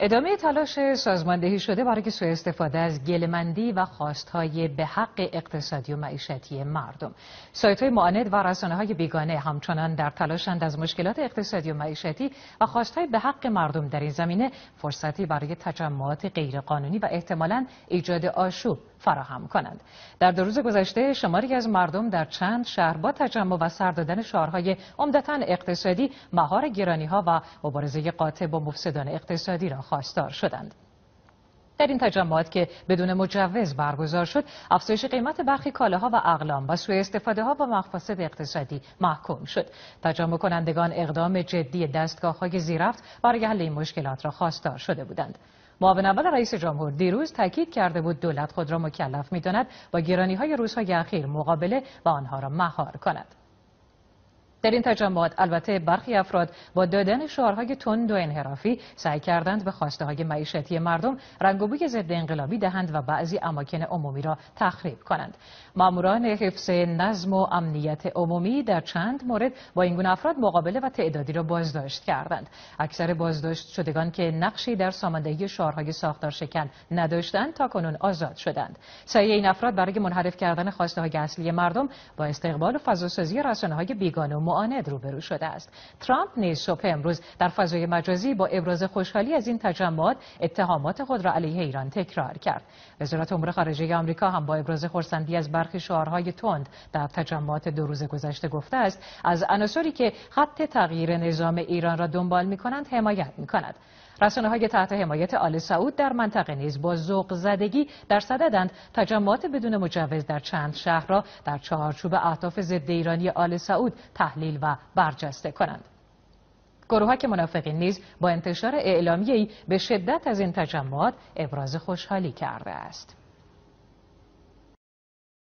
ادامه تلاش سازماندهی شده برای سوء استفاده از گلمندی و خواستهای به حق اقتصادی و معیشتی مردم سایت های معاند و رسانه های بیگانه همچنان در تلاشند از مشکلات اقتصادی و معیشتی و خواستهای به حق مردم در این زمینه فرصتی برای تجمعات غیرقانونی و احتمالا ایجاد آشوب فراهم کنند در دو روز گذشته شماری از مردم در چند شهر با تجمع و سر دادن شعارهای عمدتا اقتصادی مهار گرانی ها و مبارزه قاطع با مفسدان اقتصادی خواستار شدند. در این تجمعات که بدون مجوز برگزار شد افزایش قیمت برخی کالاها و اقلام و سوء استفاده ها و مقاصد اقتصادی محکوم شد تجمع کنندگان اقدام جدی دستگاه های زیرفت برای حل این مشکلات را خواستار شده بودند معاون اول رئیس جمهور دیروز تاکید کرده بود دولت خود را مکلف میداند با گرانی های روزهای اخیر مقابله و آنها را مهار کند در این تجمعات البته برخی افراد با دادن شعارهای تند و انحرافی سعی کردند به خواسته های معیشتی مردم رنگ و ضد انقلابی دهند و بعضی اماکن عمومی را تخریب کنند ماموران حفظ نظم و امنیت عمومی در چند مورد با این گونه افراد مقابله و تعدادی را بازداشت کردند اکثر بازداشت شدگان که نقشی در ساماندهی شعارهای ساختار شکن نداشتند تا کنون آزاد شدند سعی این افراد برای منحرف کردن خواسته های اصلی مردم با استقبال و فضاسازی های بیگانه معاند روبرو شده است ترامپ نیز صبح امروز در فضای مجازی با ابراز خوشحالی از این تجمعات اتهامات خود را علیه ایران تکرار کرد وزارت امور خارجه آمریکا هم با ابراز خرسندی از برخی شعارهای تند در تجمعات دو روز گذشته گفته است از عناصری که خط تغییر نظام ایران را دنبال می‌کنند حمایت می‌کند رسانه های تحت حمایت آل سعود در منطقه نیز با ذوق زدگی در صددند تجمعات بدون مجوز در چند شهر را در چهارچوب اهداف ضد ایرانی آل سعود تحلیل و برجسته کنند. که منافقین نیز با انتشار اعلامیه‌ای به شدت از این تجمعات ابراز خوشحالی کرده است.